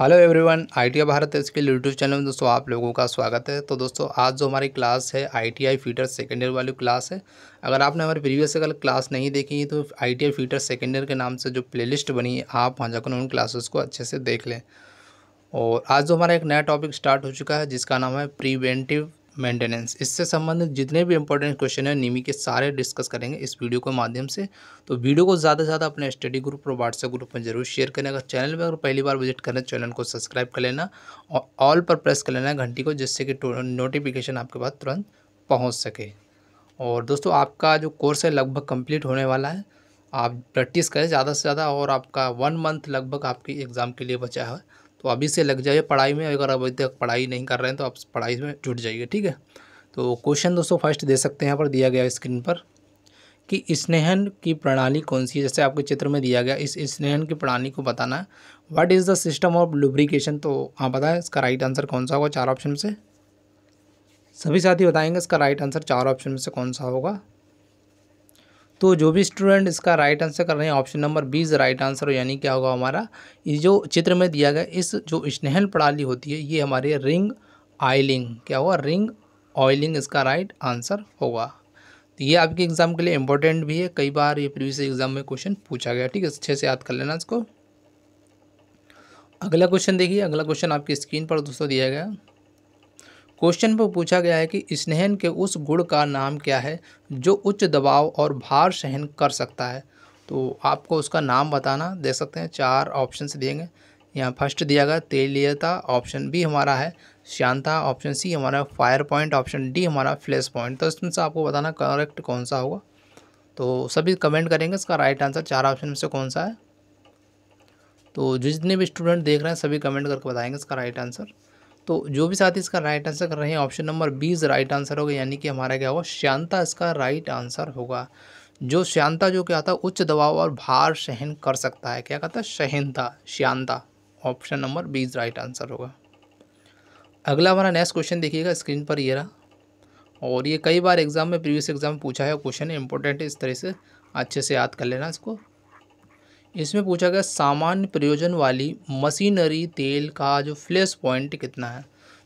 hello everyone ITI Bharat के YouTube channel में दोस्तों आप लोगों का स्वागत है तो दोस्तों आज जो हमारी क्लास है आईटीआई फीटर सेकेंड ईयर वाली क्लास है अगर आपने हमारी प्रीवियस अगर क्लास नहीं देखी है तो आईटीआई फीटर सेकेंड ईयर के नाम से जो प्लेलिस्ट बनी है आप वहाँ जाकर उन क्लासेस को अच्छे से देख लें और आज जो हमारा एक नया टॉपिक स्टार्ट हो चुका है जिसका नाम है प्रिवेंटिव मेंटेनेंस इससे संबंधित जितने भी इंपॉर्टेंट क्वेश्चन हैं निमी के सारे डिस्कस करेंगे इस वीडियो के माध्यम से तो वीडियो को ज़्यादा से ज़्यादा अपने स्टडी ग्रुप और व्हाट्सएप ग्रुप में जरूर शेयर करें अगर चैनल में अगर पहली बार विजिट करें चैनल को सब्सक्राइब कर लेना और ऑल पर प्रेस कर लेना घंटी को जिससे कि नोटिफिकेशन तो आपके पास तुरंत पहुँच सके और दोस्तों आपका जो कोर्स है लगभग कंप्लीट होने वाला है आप प्रैक्टिस करें ज़्यादा से ज़्यादा और आपका वन मंथ लगभग आपकी एग्ज़ाम के लिए बचा है तो अभी से लग जाइए पढ़ाई में अगर अभी तक पढ़ाई नहीं कर रहे हैं तो आप पढ़ाई में जुट जाइए ठीक है तो क्वेश्चन दोस्तों फर्स्ट दे सकते हैं यहाँ पर दिया गया स्क्रीन पर कि स्नेहन की प्रणाली कौन सी है जैसे आपके चित्र में दिया गया इस स्नेहन की प्रणाली को बताना है what is the system of lubrication तो आप बताएं इसका राइट आंसर कौन सा होगा चार ऑप्शन में से सभी साथी बताएंगे इसका राइट आंसर चार ऑप्शन में से कौन सा होगा तो जो भी स्टूडेंट इसका राइट आंसर कर रहे हैं ऑप्शन नंबर बीज राइट आंसर यानी क्या होगा हमारा ये जो चित्र में दिया गया इस जो स्नेहल प्रणाली होती है ये हमारे रिंग ऑयलिंग क्या होगा रिंग ऑयलिंग इसका राइट आंसर होगा तो ये आपके एग्ज़ाम के लिए इंपॉर्टेंट भी है कई बार ये प्रीवियस एग्ज़ाम में क्वेश्चन पूछा गया ठीक है अच्छे से याद कर लेना इसको अगला क्वेश्चन देखिए अगला क्वेश्चन आपकी स्क्रीन पर दोस्तों दिया गया क्वेश्चन पर पूछा गया है कि स्नेहन के उस गुण का नाम क्या है जो उच्च दबाव और भार सहन कर सकता है तो आपको उसका नाम बताना दे सकते हैं चार ऑप्शन देंगे यहाँ फर्स्ट दिया गया तेलियता ऑप्शन बी हमारा है शांता ऑप्शन सी हमारा फायर पॉइंट ऑप्शन डी हमारा फ्लैश पॉइंट तो इसमें से आपको बताना करेक्ट कौन सा होगा तो सभी कमेंट करेंगे इसका राइट आंसर चार ऑप्शन में से कौन सा है तो जितने भी स्टूडेंट देख रहे हैं सभी कमेंट करके बताएंगे इसका राइट आंसर तो जो भी साथी इसका राइट आंसर कर रहे हैं ऑप्शन नंबर बीज राइट आंसर होगा यानी कि हमारा क्या होगा शांता इसका राइट आंसर होगा जो शांता जो क्या था उच्च दबाव और भार सहन कर सकता है क्या कहता है सहनता शांता ऑप्शन नंबर बीज राइट आंसर होगा अगला हमारा नेक्स्ट क्वेश्चन देखिएगा स्क्रीन पर ये रहा और ये कई बार एग्जाम में प्रीवियस एग्जाम में पूछा है क्वेश्चन इंपॉर्टेंट है इस तरह से अच्छे से याद कर लेना इसको इसमें पूछा गया सामान्य प्रयोजन वाली मशीनरी तेल का जो फ्लैश पॉइंट कितना है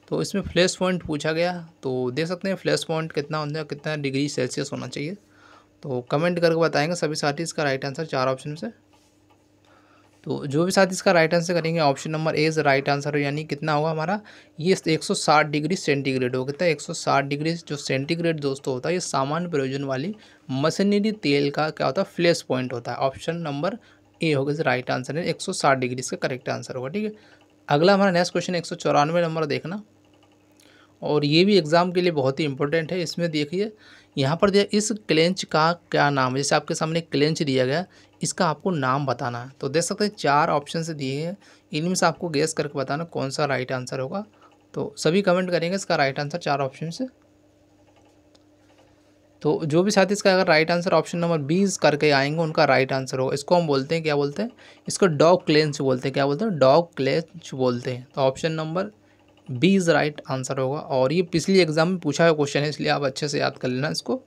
तो इसमें फ्लैश पॉइंट पूछा गया तो देख सकते हैं फ्लैश पॉइंट कितना होना कितना डिग्री सेल्सियस होना चाहिए तो कमेंट करके बताएंगे सभी साथी इसका राइट आंसर चार ऑप्शन से तो जो भी साथी इसका राइट आंसर करेंगे option number A is right answer यानी कितना होगा हमारा ये 160 डिग्री सेंटीग्रेड हो कितना 160 डिग्री जो सेंटीग्रेड दोस्तों होता है ये सामान्य प्रयोजन वाली मशीनरी तेल का क्या होता है फ्लैश पॉइंट होता है ऑप्शन नंबर ए होगा इस राइट आंसर है एक सौ साठ डिग्री इसका करेक्ट आंसर होगा ठीक है अगला हमारा नेक्स्ट क्वेश्चन एक सौ चौरानवे नंबर देखना और ये भी एग्ज़ाम के लिए बहुत ही इंपॉर्टेंट है इसमें देखिए यहाँ पर दिया इस क्लेंच का क्या नाम है जैसे आपके सामने क्लेंच दिया गया इसका आपको नाम बताना है तो देख सकते हैं चार ऑप्शन से दिए हैं इनमें से आपको गेस करके बताना कौन सा राइट आंसर होगा तो सभी कमेंट करेंगे इसका राइट आंसर चार ऑप्शन से तो जो भी साथी इसका अगर राइट आंसर ऑप्शन नंबर बीज करके आएंगे उनका राइट आंसर होगा इसको हम बोलते हैं क्या बोलते हैं इसको डॉग क्लेंच बोलते हैं क्या बोलते हैं डॉग क्लेंच बोलते हैं तो option number B is right answer होगा और ये पिछली एग्जाम में पूछा हुआ क्वेश्चन है इसलिए आप अच्छे से याद कर लेना इसको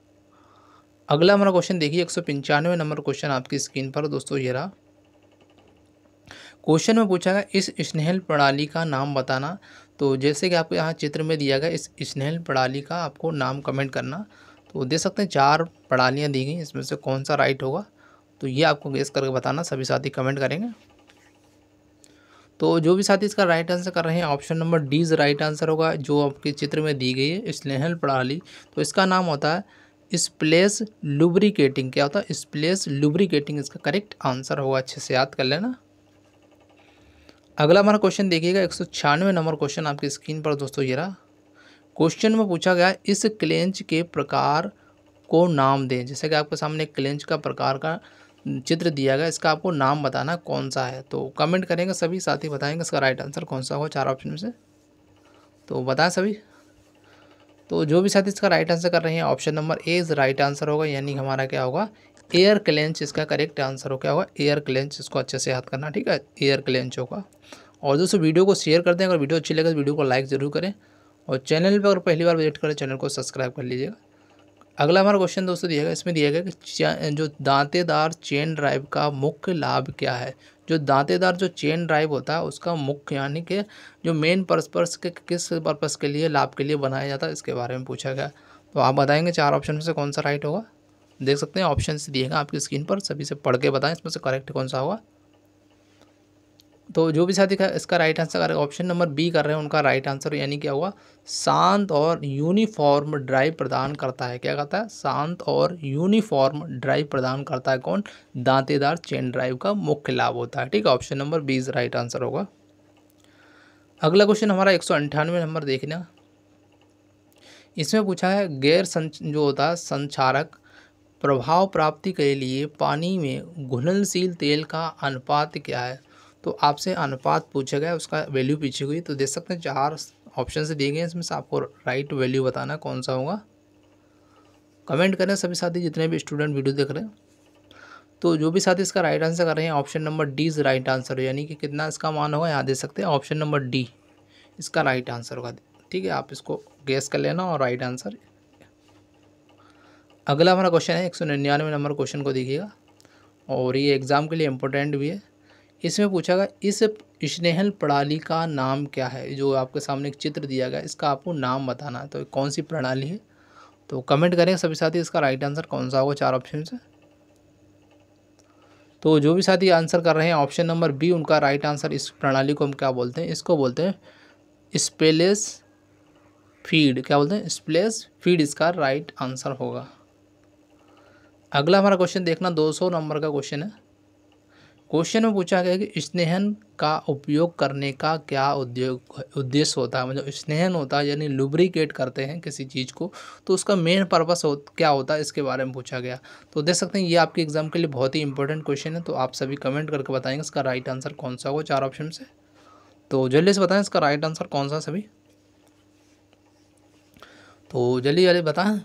अगला हमारा क्वेश्चन देखिए एक नंबर क्वेश्चन आपकी स्क्रीन पर दोस्तों ये रहा क्वेश्चन में पूछा गया इस स्नेहल प्रणाली का नाम बताना तो जैसे कि आपको यहाँ चित्र में दिया गया इस स्नेहल प्रणाली का आपको नाम कमेंट करना तो दे सकते हैं चार प्रणालियाँ दी गई इसमें से कौन सा राइट होगा तो ये आपको गेस करके बताना सभी साथी कमेंट करेंगे तो जो भी साथी इसका राइट आंसर कर रहे हैं option number D is right answer होगा जो आपके चित्र में दी गई है स्नेहल प्रणाली तो इसका नाम होता है स्प्लेस लुब्रिकेटिंग क्या होता है स्प्लेस लुब्रिकेटिंग इसका करेक्ट आंसर होगा अच्छे से याद कर लेना अगला हमारा क्वेश्चन देखिएगा एक नंबर क्वेश्चन आपकी स्क्रीन पर दोस्तों ये रहा क्वेश्चन में पूछा गया इस क्लेंच के प्रकार को नाम दें जैसे कि आपके सामने क्लेंच का प्रकार का चित्र दिया गया इसका आपको नाम बताना कौन सा है तो कमेंट करेंगे सभी साथी बताएंगे इसका राइट आंसर कौन सा होगा चार ऑप्शन में से तो बताएं सभी तो जो भी साथी इसका राइट आंसर कर रहे हैं option number A is right answer होगा यानी हमारा क्या होगा एयर क्लेंच इसका करेक्ट आंसर हो क्या होगा एयर क्लेंच इसको अच्छे से याद करना ठीक है एयर क्लेंच होगा और दोस्तों वीडियो को शेयर कर दें अगर वीडियो अच्छी लगे तो वीडियो को लाइक ज़रूर करें और चैनल पर अगर पहली बार विजिट करें चैनल को सब्सक्राइब कर लीजिएगा अगला हमारा क्वेश्चन दोस्तों दिया गया इसमें दिया गया कि जो दांतेदार चेन ड्राइव का मुख्य लाभ क्या है जो दांतेदार जो चेन ड्राइव होता है उसका मुख्य यानी कि जो मेन पर्पस के किस पर्पस के लिए लाभ के लिए बनाया जाता है इसके बारे में पूछा गया तो आप बताएंगे चार ऑप्शन में से कौन सा राइट होगा देख सकते हैं ऑप्शन दिएगा आपकी स्क्रीन पर सभी से पढ़ के बताएं इसमें से करेक्ट कौन सा होगा तो जो भी साथी का इसका राइट आंसर अगर ऑप्शन नंबर बी कर रहे हैं उनका राइट आंसर यानी क्या हुआ शांत और यूनिफॉर्म ड्राइव प्रदान करता है क्या कहता है शांत और यूनिफॉर्म ड्राइव प्रदान करता है कौन दांतेदार चेन ड्राइव का मुख्य लाभ होता है ठीक है option number B is right answer होगा अगला क्वेश्चन हमारा एक नंबर देखना इसमें पूछा है गैर संच जो होता है संचारक प्रभाव प्राप्ति के लिए पानी में घुलनशील तेल का अनुपात क्या है तो आपसे अनुपात पूछा गया उसका वैल्यू पीछे हुई तो देख सकते हैं चार ऑप्शन से दिए गए इसमें से आपको राइट वैल्यू बताना कौन सा होगा कमेंट करें सभी साथी जितने भी स्टूडेंट वीडियो देख रहे हैं तो जो भी साथी इसका राइट आंसर कर रहे हैं option number D is right answer हो यानी कि कितना इसका मान होगा यहाँ दे सकते हैं ऑप्शन नंबर डी इसका राइट आंसर होगा ठीक है आप इसको गैस कर लेना और राइट आंसर अगला हमारा क्वेश्चन है एक सौ निन्यानवे नंबर क्वेश्चन को देखिएगा और ये एग्ज़ाम के लिए इम्पोर्टेंट भी है इसमें पूछा गया इस स्नेहल प्रणाली का नाम क्या है जो आपके सामने एक चित्र दिया गया इसका आपको नाम बताना है तो कौन सी प्रणाली है तो कमेंट करें सभी साथी इसका राइट आंसर कौन सा होगा चार ऑप्शन से तो जो भी साथी आंसर कर रहे हैं ऑप्शन नंबर बी उनका राइट आंसर इस प्रणाली को हम क्या बोलते हैं इसको बोलते हैं स्पेलेस फीड क्या बोलते हैं स्प्लेस फीड इसका राइट आंसर होगा अगला हमारा क्वेश्चन देखना 200 नंबर का क्वेश्चन है क्वेश्चन में पूछा गया कि स्नेहन का उपयोग करने का क्या उद्योग उद्देश्य होता है मतलब स्नेहन होता है यानी लुब्रिकेट करते हैं किसी चीज़ को तो उसका मेन पर्पस हो, क्या होता है इसके बारे में पूछा गया तो देख सकते हैं ये आपके एग्जाम के लिए बहुत ही इंपॉर्टेंट क्वेश्चन है तो आप सभी कमेंट करके बताएंगे इसका राइट आंसर कौन सा होगा चार ऑप्शन से तो जल्दी से बताएं इसका राइट आंसर कौन सा सभी तो जल्दी जल्दी बताएं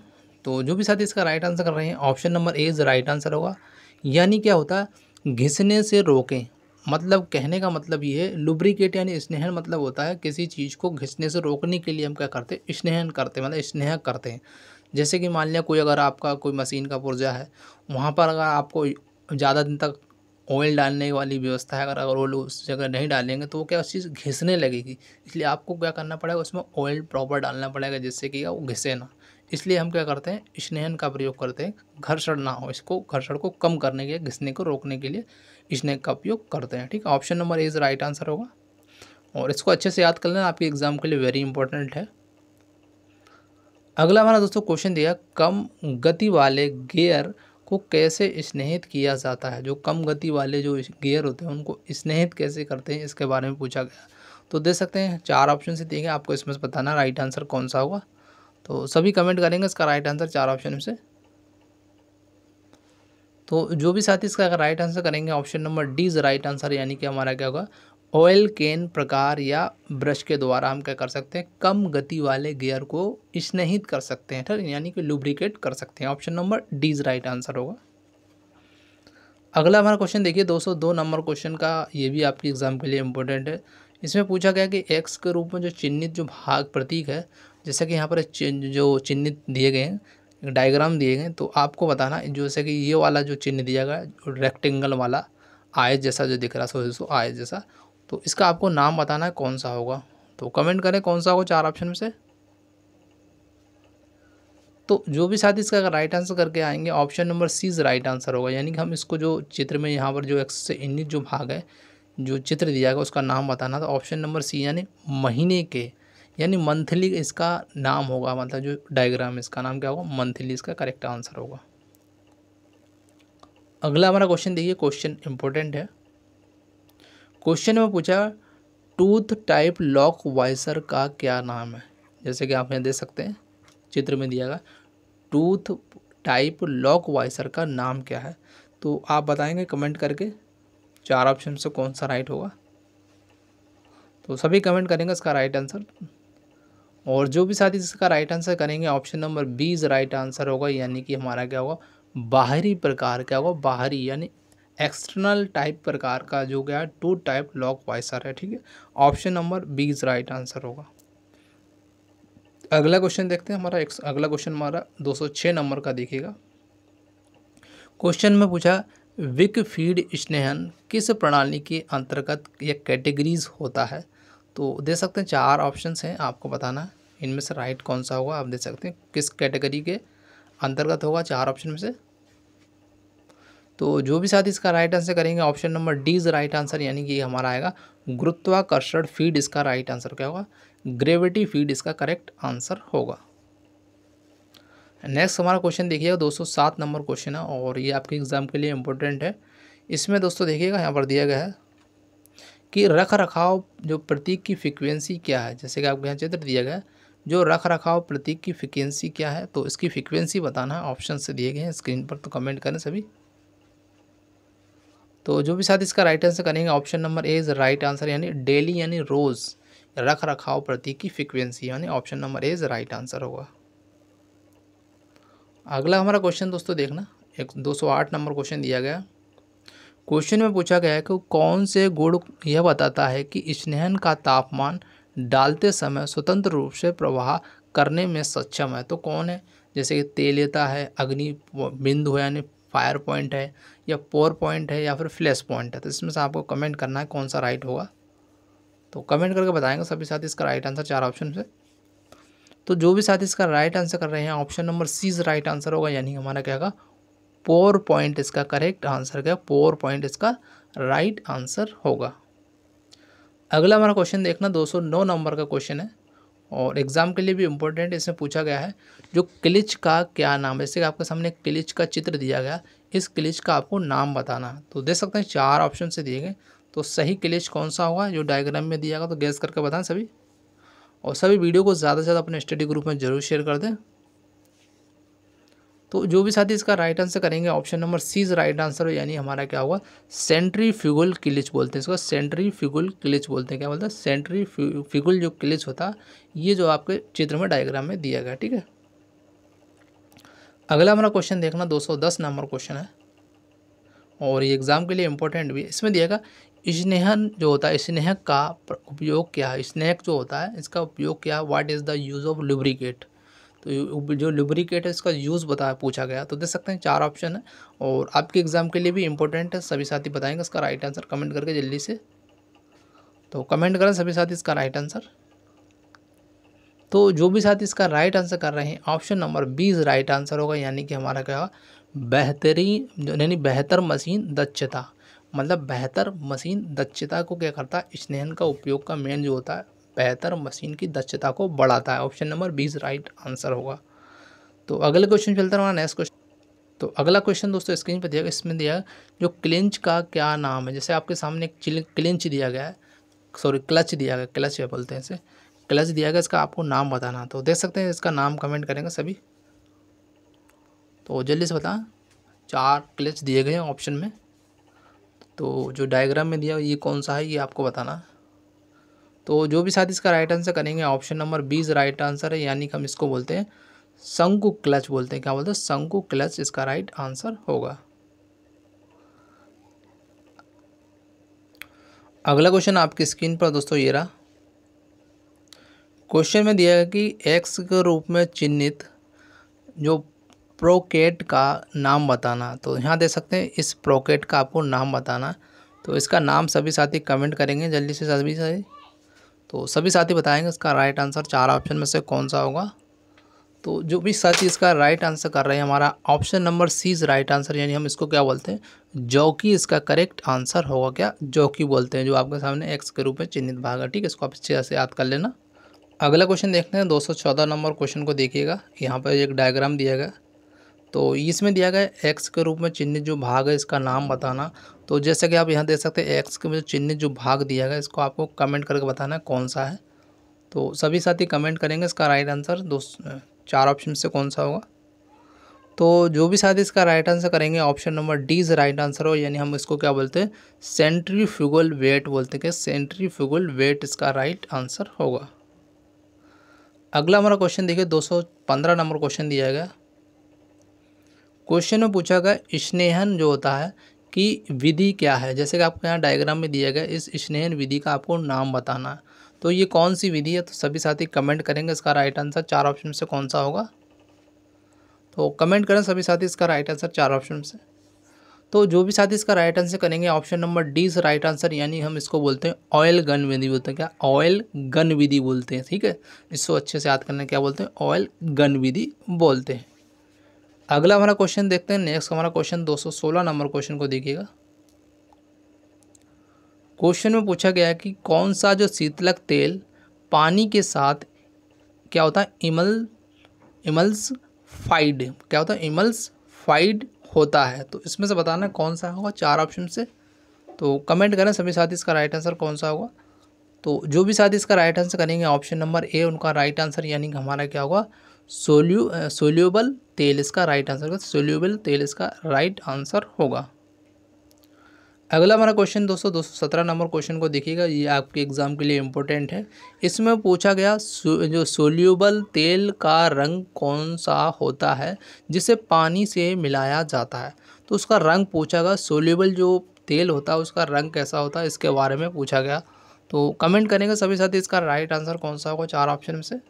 तो जो भी साथी इसका राइट आंसर कर रहे हैं option number A is right answer होगा यानी क्या होता है घिसने से रोकें मतलब कहने का मतलब ये है लुब्रिकेट यानी स्नेहन मतलब होता है किसी चीज़ को घिसने से रोकने के लिए हम क्या करते हैं स्नेहन करते हैं मतलब स्नेह करते हैं जैसे कि मान लिया कोई अगर आपका कोई मशीन का पुर्जा है वहाँ पर अगर आपको ज़्यादा दिन तक ऑयल डालने वाली व्यवस्था है अगर अगर ऑयल उस जगह नहीं डालेंगे तो वो क्या उस चीज़ घिसने लगेगी इसलिए आपको क्या करना पड़ेगा उसमें ऑयल प्रॉपर डालना पड़ेगा जिससे कि वो घिसे ना इसलिए हम क्या करते हैं स्नेहन का प्रयोग करते हैं घर्षण ना हो इसको घर्षण को कम करने के लिए घिसने को रोकने के लिए स्नेह का उपयोग करते हैं ठीक है option number A is right answer होगा और इसको अच्छे से याद कर लेना आपके एग्ज़ाम के लिए वेरी इंपॉर्टेंट है अगला हमारा दोस्तों क्वेश्चन दिया कम गति वाले गेयर को कैसे स्नेहित किया जाता है जो कम गति वाले जो गेयर होते हैं उनको स्नेहित कैसे करते हैं इसके बारे में पूछा गया तो दे सकते हैं चार ऑप्शन से देखें आपको इसमें से बताना राइट आंसर कौन सा होगा तो सभी कमेंट करेंगे इसका राइट आंसर चार ऑप्शन में से तो जो भी साथी इसका अगर राइट आंसर करेंगे option number D is right answer यानी कि हमारा क्या होगा ऑयल केन प्रकार या ब्रश के द्वारा हम क्या कर सकते हैं कम गति वाले गियर को स्नेहित कर सकते हैं ठीक यानी कि लुब्रिकेट कर सकते हैं option number D is right answer होगा अगला हमारा क्वेश्चन देखिए सौ दो नंबर क्वेश्चन का ये भी आपके एग्ज़ाम के लिए इम्पोर्टेंट है इसमें पूछा गया कि एक्स के रूप में जो चिन्हित जो भाग प्रतीक है जैसा कि यहाँ पर जो चिन्हित दिए गए हैं डायग्राम दिए गए तो आपको बताना जैसे कि ये वाला जो चिन्ह दिया गया रेक्टेंगल वाला आय जैसा जो दिख रहा है सो आय जैसा तो इसका आपको नाम बताना है कौन सा होगा तो कमेंट करें कौन सा होगा चार ऑप्शन में से तो जो भी साथ इसका राइट आंसर करके आएंगे option number C is right answer होगा यानी कि हम इसको जो चित्र में यहाँ पर जो एक्स से इन्नीस जो भाग है जो चित्र दिया गया उसका नाम बताना था ऑप्शन नंबर सी यानी महीने के यानी मंथली इसका नाम होगा मतलब जो डायग्राम इसका नाम क्या होगा मंथली इसका करेक्ट आंसर होगा अगला हमारा क्वेश्चन देखिए क्वेश्चन इंपॉर्टेंट है क्वेश्चन में पूछा टूथ टाइप लॉक वाइसर का क्या नाम है जैसे कि आप यहाँ देख सकते हैं चित्र में दिया गया टूथ टाइप लॉक वाइसर का नाम क्या है तो आप बताएंगे कमेंट करके चार ऑप्शन से कौन सा राइट होगा तो सभी कमेंट करेंगे इसका राइट आंसर और जो भी साथी इसका राइट आंसर करेंगे option number B is right answer होगा यानी कि हमारा क्या होगा बाहरी प्रकार क्या होगा बाहरी यानी एक्सटर्नल टाइप प्रकार का जो क्या है टू टाइप लॉक वाइसर है ठीक है option number B is right answer होगा अगला क्वेश्चन देखते हैं हमारा अगला क्वेश्चन हमारा दो नंबर का देखिएगा क्वेश्चन में पूछा विक फीड स्नेहन किस प्रणाली के अंतर्गत या कैटेगरीज होता है तो दे सकते हैं चार ऑप्शंस हैं आपको बताना है इनमें से राइट कौन सा होगा आप देख सकते हैं किस कैटेगरी के अंतर्गत होगा चार ऑप्शन में से तो जो भी साथ इसका राइट आंसर करेंगे option number D is right answer यानी कि हमारा आएगा गुरुत्वाकर्षण फीड इसका राइट आंसर क्या होगा ग्रेविटी फीड इसका करेक्ट आंसर होगा नेक्स्ट हमारा क्वेश्चन देखिएगा दोस्तों सात नंबर क्वेश्चन है और ये आपके एग्ज़ाम के लिए इम्पोर्टेंट है इसमें दोस्तों देखिएगा यहाँ पर दिया गया है कि रख रखाव जो प्रतीक की फ्रिक्वेंसी क्या है जैसे कि आपको यहाँ चित्र दिया गया है जो रख रखाव प्रतीक की फ्रिक्वेंसी क्या है तो इसकी फ्रिक्वेंसी बताना है ऑप्शन से दिए गए हैं स्क्रीन पर तो कमेंट करें सभी तो जो भी साथ इसका राइट आंसर करेंगे option number A is right answer यानी डेली यानी रोज़ रख रखाव प्रतीक की फ्रिक्वेंसी यानी option number A is right answer होगा अगला हमारा क्वेश्चन दोस्तों देखना एक आठ नंबर क्वेश्चन दिया गया क्वेश्चन में पूछा गया है कि कौन से गुण यह बताता है कि स्नेहन का तापमान डालते समय स्वतंत्र रूप से प्रवाह करने में सक्षम है तो कौन है जैसे कि तेलता है अग्नि बिंदु है यानी फायर पॉइंट है या पोर पॉइंट है या फिर फ्लैश पॉइंट है तो इसमें से आपको कमेंट करना है कौन सा राइट होगा तो कमेंट करके बताएंगे सभी साथी इसका राइट आंसर चार ऑप्शन से तो जो भी साथी इसका राइट आंसर कर रहे हैं option number C right answer होगा यानी हमारा क्या होगा पोर पॉइंट इसका करेक्ट आंसर क्या पोर पॉइंट इसका राइट आंसर होगा अगला हमारा क्वेश्चन देखना 209 नंबर का क्वेश्चन है और एग्ज़ाम के लिए भी इम्पोर्टेंट इसमें पूछा गया है जो क्लिच का क्या नाम है जैसे आपके सामने क्लिच का चित्र दिया गया इस क्लिच का आपको नाम बताना है तो दे सकते हैं चार ऑप्शन से दिए गए तो सही क्लिच कौन सा होगा जो डायग्राम में दिया गया तो गैस करके बताएं सभी और सभी वीडियो को ज़्यादा से ज़्यादा अपने स्टडी ग्रुप में ज़रूर शेयर कर दें तो जो भी साथी इसका राइट आंसर करेंगे option number C is right answer यानी हमारा क्या होगा सेंट्री फ्यूगल क्लिच बोलते हैं इसको सेंट्री फ्यूगल क्लिच बोलते हैं क्या बोलते हैं सेंट्री फ्यूगल जो क्लिच होता ये जो आपके चित्र में डायग्राम में दिया गया ठीक है अगला हमारा क्वेश्चन देखना दो नंबर क्वेश्चन है और ये एग्ज़ाम के लिए इम्पोर्टेंट भी इसमें दिया गया स्नेहन जो होता है स्नेहक का उपयोग क्या है स्नेहक जो होता है इसका उपयोग क्या है what is the use of lubricate तो जो लुब्रिकेट है इसका यूज़ बताया पूछा गया तो देख सकते हैं चार ऑप्शन है और आपके एग्ज़ाम के लिए भी इंपॉर्टेंट है सभी साथी बताएंगे इसका राइट आंसर कमेंट करके जल्दी से तो कमेंट करें सभी साथी इसका राइट आंसर तो जो भी साथी इसका राइट आंसर कर रहे हैं option number B is right answer होगा यानी कि हमारा क्या बेहतरीन यानी बेहतर मशीन दक्षता मतलब बेहतर मशीन दक्षता को क्या करता है स्नेहन का उपयोग का मेन जो होता है बेहतर मशीन की दक्षता को बढ़ाता है option number B is right answer होगा तो अगले क्वेश्चन चलता हमारा नेक्स्ट क्वेश्चन तो अगला क्वेश्चन दोस्तों स्क्रीन पर दिया गया इसमें दिया जो क्लिंच का क्या नाम है जैसे आपके सामने क्लिंच दिया गया है सॉरी क्लच दिया गया क्लच है बोलते हैं इसे क्लच दिया गया इसका आपको नाम बताना तो देख सकते हैं इसका नाम कमेंट करेंगे सभी तो जल्दी से बता चार क्लच दिए गए हैं ऑप्शन में तो जो डायग्राम में दिया ये कौन सा है ये आपको बताना है तो जो भी साथ इसका राइट आंसर करेंगे option number B is right answer है यानी कि हम इसको बोलते हैं शंकु क्लच बोलते हैं क्या बोलते हैं शंकु क्लच इसका राइट आंसर होगा अगला क्वेश्चन आपकी स्क्रीन पर दोस्तों ये रहा क्वेश्चन में दिया गया कि एक्स के रूप में चिन्हित जो प्रोकेट का नाम बताना तो यहाँ दे सकते हैं इस प्रोकेट का आपको नाम बताना तो इसका नाम सभी साथी कमेंट करेंगे जल्दी से सभी साथी तो सभी साथी बताएंगे इसका राइट आंसर चार ऑप्शन में से कौन सा होगा तो जो भी साथी इसका राइट आंसर कर रहे हैं हमारा option number C is right answer यानी हम इसको क्या बोलते हैं जौकी इसका करेक्ट आंसर होगा क्या जौकी बोलते हैं जो आपके सामने एक्स के रूप में चिन्हित भाग है ठीक है इसको आप अच्छे से याद कर लेना अगला क्वेश्चन देखते हैं दो नंबर क्वेश्चन को देखिएगा यहाँ पर एक डायग्राम दिया गया तो इसमें दिया गया एक्स के रूप में चिन्हित जो भाग है इसका नाम बताना तो जैसे कि आप यहाँ देख सकते हैं एक्स के में चिन्हित जो भाग दिया गया इसको आपको कमेंट करके बताना है कौन सा है तो सभी साथी कमेंट करेंगे इसका राइट आंसर दो चार ऑप्शन से कौन सा होगा तो जो भी साथी इसका राइट आंसर करेंगे option number D is right answer हो यानी हम इसको क्या बोलते हैं फ्यूगल वेट बोलते हैं सेंट्रीफ्यूगल वेट इसका राइट आंसर होगा अगला हमारा क्वेश्चन देखिए दो नंबर क्वेश्चन दिया गया क्वेश्चन में पूछा गया स्नेहन जो होता है कि विधि क्या है जैसे कि आपको यहाँ डायग्राम में दिया गया इस स्नेहन विधि का आपको नाम बताना है तो ये कौन सी विधि है तो सभी साथी कमेंट करेंगे इसका राइट आंसर चार ऑप्शन से कौन सा होगा तो कमेंट करें सभी साथी इसका राइट आंसर चार ऑप्शन से तो जो भी साथी इसका राइट आंसर करेंगे ऑप्शन नंबर डी से राइट आंसर यानी हम इसको बोलते हैं ऑयल गन विधि बोलते हैं क्या ऑयल गन विधि बोलते हैं ठीक है इसको अच्छे से याद करना क्या बोलते हैं ऑयल गन विधि बोलते हैं अगला हमारा क्वेश्चन देखते हैं नेक्स्ट हमारा क्वेश्चन 216 नंबर क्वेश्चन को देखिएगा क्वेश्चन में पूछा गया है कि कौन सा जो शीतलक तेल पानी के साथ क्या होता है इमल इमल्स फाइड क्या होता है इमल्स फाइड होता है तो इसमें से बताना कौन सा होगा चार ऑप्शन से तो कमेंट करें सभी साथी इसका राइट आंसर कौन सा होगा तो जो भी साथी इसका राइट आंसर करेंगे ऑप्शन नंबर ए उनका राइट आंसर यानी हमारा क्या होगा सोल्यू सोल्यूबल तेल इसका राइट आंसर होगा सोल्यूबल तेल इसका राइट आंसर होगा अगला हमारा क्वेश्चन दोस्तों दो सौ सत्रह नंबर क्वेश्चन को देखिएगा ये आपके एग्जाम के लिए इम्पोर्टेंट है इसमें पूछा गया जो सोल्यूबल तेल का रंग कौन सा होता है जिसे पानी से मिलाया जाता है तो उसका रंग पूछा गया सोल्यूबल जो तेल होता है उसका रंग कैसा होता है इसके बारे में पूछा गया तो कमेंट करेंगे सभी साथी इसका राइट आंसर कौन सा होगा चार ऑप्शन में से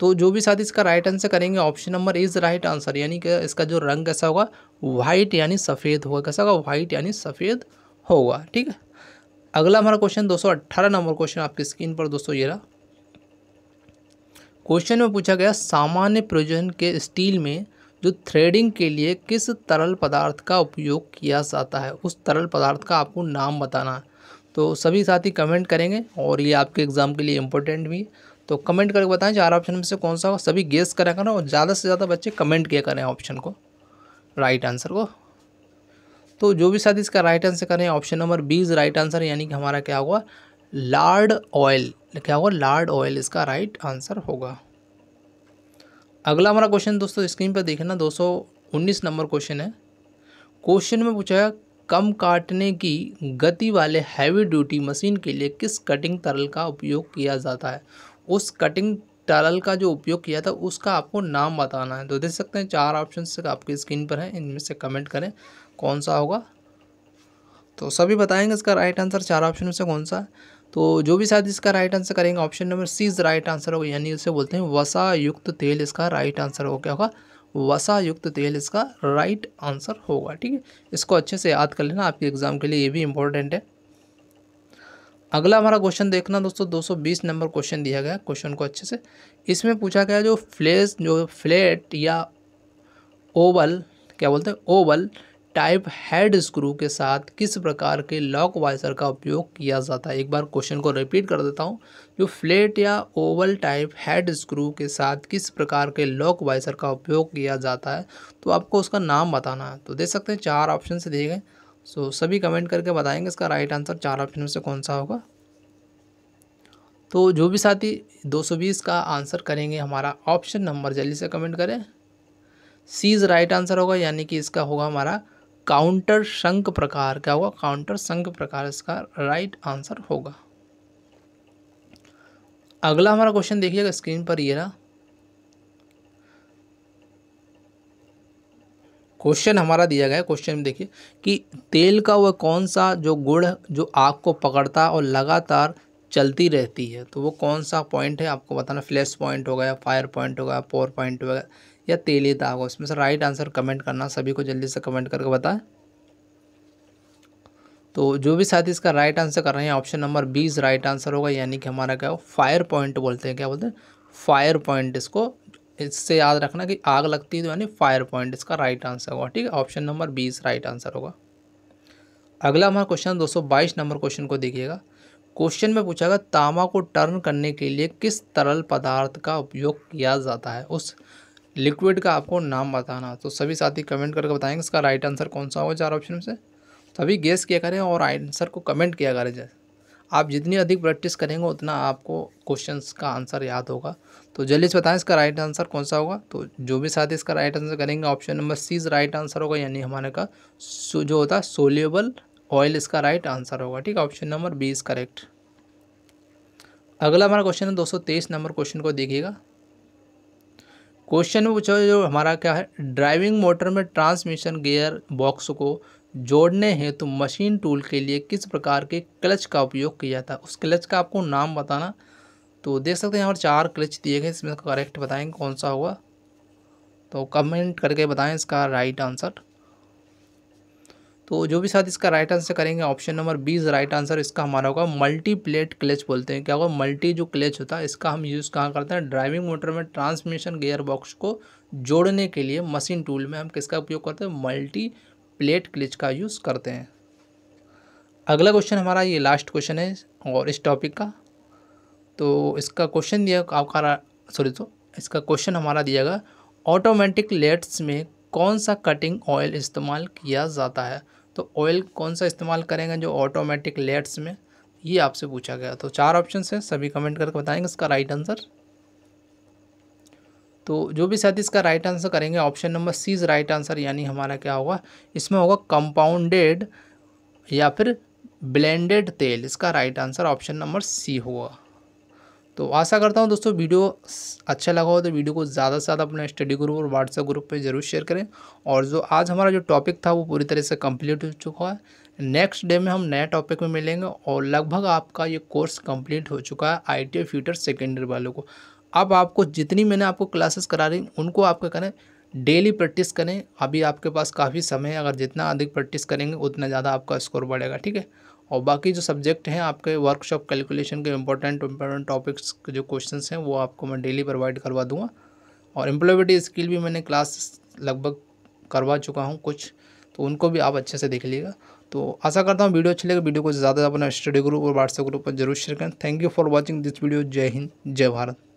तो जो भी साथी इसका राइट आंसर करेंगे option number is right answer यानी कि इसका जो रंग कैसा होगा व्हाइट यानी सफ़ेद होगा कैसा होगा व्हाइट यानी सफ़ेद होगा ठीक है अगला हमारा क्वेश्चन दोस्तों अट्ठारह नंबर क्वेश्चन आपकी स्क्रीन पर दोस्तों ये रहा क्वेश्चन में पूछा गया सामान्य प्रयोजन के स्टील में जो थ्रेडिंग के लिए किस तरल पदार्थ का उपयोग किया जाता है उस तरल पदार्थ का आपको नाम बताना है तो सभी साथी कमेंट करेंगे और ये आपके एग्ज़ाम के लिए इम्पोर्टेंट भी है तो कमेंट करके बताएं चार ऑप्शन में से कौन सा हो सभी गेस करें करें और ज़्यादा से ज़्यादा बच्चे कमेंट किया करें ऑप्शन को राइट आंसर को तो जो भी साथ इसका राइट आंसर करें option number B is right answer यानी कि हमारा क्या होगा लार्ड ऑयल क्या होगा लार्ड ऑयल इसका राइट आंसर होगा अगला हमारा क्वेश्चन दोस्तों स्क्रीन पर देखना दो सौ उन्नीस नंबर क्वेश्चन है क्वेश्चन में पूछा है कम काटने की गति वाले हैवी ड्यूटी मशीन के लिए किस कटिंग तरल का उपयोग किया जाता है उस कटिंग टरल का जो उपयोग किया था उसका आपको नाम बताना है तो देख सकते हैं चार ऑप्शन आपकी स्क्रीन पर हैं इनमें से कमेंट करें कौन सा होगा तो सभी बताएंगे इसका राइट आंसर चार ऑप्शन में से कौन सा है तो जो भी शायद इसका राइट आंसर करेंगे option number C is right answer होगा यानी उसे बोलते हैं वसा युक्त तेल इसका राइट आंसर होगा क्या होगा वसा युक्त तेल इसका राइट आंसर होगा ठीक है इसको अच्छे से याद कर लेना आपके एग्ज़ाम के लिए ये भी इंपॉर्टेंट है अगला हमारा क्वेश्चन देखना दोस्तों 220 नंबर क्वेश्चन दिया गया क्वेश्चन को अच्छे से इसमें पूछा गया जो फ्लेस जो फ्लेट या ओवल क्या बोलते हैं ओवल टाइप हेड स्क्रू के साथ किस प्रकार के लॉक वाइसर का उपयोग किया जाता है एक बार क्वेश्चन को रिपीट कर देता हूँ जो फ्लेट या ओवल टाइप हेड स्क्रू के साथ किस प्रकार के लॉक वाइसर का उपयोग किया जाता है तो आपको उसका नाम बताना है तो दे सकते हैं चार ऑप्शन से दिए गए सो so, सभी कमेंट करके बताएंगे इसका राइट आंसर चार ऑप्शन में से कौन सा होगा तो जो भी साथी 220 का आंसर करेंगे हमारा ऑप्शन नंबर जल्दी से कमेंट करें सी इज़ राइट आंसर होगा यानी कि इसका होगा हमारा काउंटर शंख प्रकार क्या होगा काउंटर शंख प्रकार इसका राइट आंसर होगा अगला हमारा क्वेश्चन देखिएगा स्क्रीन पर ये रहा क्वेश्चन हमारा दिया गया है क्वेश्चन में देखिए कि तेल का वह कौन सा जो गुड़ जो आग को पकड़ता और लगातार चलती रहती है तो वो कौन सा पॉइंट है आपको बताना फ्लैश पॉइंट हो गया फायर पॉइंट हो गया पोर पॉइंट हो गया या तेली दाग होगा इसमें से राइट आंसर कमेंट करना सभी को जल्दी से कमेंट करके बताएं तो जो भी साथी इसका राइट आंसर कर रहे हैं option number B is right answer होगा यानी कि हमारा क्या हो फायर पॉइंट बोलते हैं क्या बोलते हैं फायर पॉइंट इसको इससे याद रखना कि आग लगती है तो यानी फायर पॉइंट इसका राइट आंसर होगा ठीक है option number B is right answer होगा अगला हमारा क्वेश्चन बाईस नंबर क्वेश्चन को देखिएगा क्वेश्चन में पूछा गया तामा को टर्न करने के लिए किस तरल पदार्थ का उपयोग किया जाता है उस लिक्विड का आपको नाम बताना तो सभी साथी कमेंट करके बताएंगे इसका राइट आंसर कौन सा होगा चार ऑप्शन में से सभी गेस किया करें और आंसर को कमेंट किया करें जैसे आप जितनी अधिक प्रैक्टिस करेंगे उतना आपको क्वेश्चंस का आंसर याद होगा तो जल्दी से बताएं इसका राइट आंसर कौन सा होगा तो जो भी साथ इसका राइट आंसर करेंगे option number C is right answer होगा यानी हमारे का जो होता है सोल्यूबल ऑयल इसका राइट आंसर होगा ठीक है option number B is correct अगला हमारा क्वेश्चन है दो नंबर क्वेश्चन को देखिएगा क्वेश्चन में पूछा जो हमारा क्या है ड्राइविंग मोटर में ट्रांसमिशन गियर बॉक्स को जोड़ने हैं तो मशीन टूल के लिए किस प्रकार के क्लच का उपयोग किया था उस क्लच का आपको नाम बताना तो देख सकते हैं यहाँ पर चार क्लच दिए गए इसमें करेक्ट बताएं कौन सा होगा तो कमेंट करके बताएं इसका राइट आंसर तो जो भी साथ इसका राइट आंसर करेंगे option number B is right answer इसका हमारा होगा मल्टी प्लेट क्लच बोलते हैं क्या होगा मल्टी जो क्लच होता है इसका हम यूज़ कहाँ करते हैं ड्राइविंग मोटर में ट्रांसमिशन गियर बॉक्स को जोड़ने के लिए मशीन टूल में हम किसका उपयोग करते हैं मल्टी प्लेट क्लच का यूज़ करते हैं अगला क्वेश्चन हमारा ये लास्ट क्वेश्चन है और इस टॉपिक का तो इसका क्वेश्चन दिया आपका सॉरी तो इसका क्वेश्चन हमारा दिया गया ऑटोमेटिक लेट्स में कौन सा कटिंग ऑयल इस्तेमाल किया जाता है तो ऑयल कौन सा इस्तेमाल करेंगे जो ऑटोमेटिक लेट्स में ये आपसे पूछा गया तो चार ऑप्शन है सभी कमेंट करके बताएंगे इसका राइट आंसर तो जो भी साथी इसका राइट आंसर करेंगे option number C is right answer यानी हमारा क्या होगा इसमें होगा कंपाउंडेड या फिर ब्लेंडेड तेल इसका right answer option number C होगा तो आशा करता हूँ दोस्तों वीडियो अच्छा लगा हो तो वीडियो को ज़्यादा से ज़्यादा अपने स्टडी ग्रुप और व्हाट्सएप ग्रुप पे ज़रूर शेयर करें और जो आज हमारा जो टॉपिक था वो पूरी तरह से कंप्लीट हो चुका है नेक्स्ट डे में हम नए टॉपिक में मिलेंगे और लगभग आपका ये कोर्स कंप्लीट हो चुका है आई टी फ्यूचर सेकेंडरी वालों को अब आपको जितनी मैंने आपको क्लासेस करा रही उनको आपका करें डेली प्रैक्टिस करें अभी आपके पास काफ़ी समय है अगर जितना अधिक प्रैक्टिस करेंगे उतना ज़्यादा आपका स्कोर बढ़ेगा ठीक है और बाकी जो सब्जेक्ट हैं आपके वर्कशॉप कैलकुलेशन के इंपॉर्टेंट इंपॉर्टेंट टॉपिक्स के जो क्वेश्चन हैं वो आपको मैं डेली प्रोवाइड करवा दूँगा और एम्प्लॉयबिलिटी स्किल भी मैंने क्लास लगभग करवा चुका हूँ कुछ तो उनको भी आप अच्छे से देख लीजिएगा तो आशा करता हूँ वीडियो अच्छी लगे वीडियो को ज़्यादा अपना स्टडी ग्रुप और व्हाट्सएप ग्रुप पर जरूर शेयर करें thank you for watching this video जय हिंद जय भारत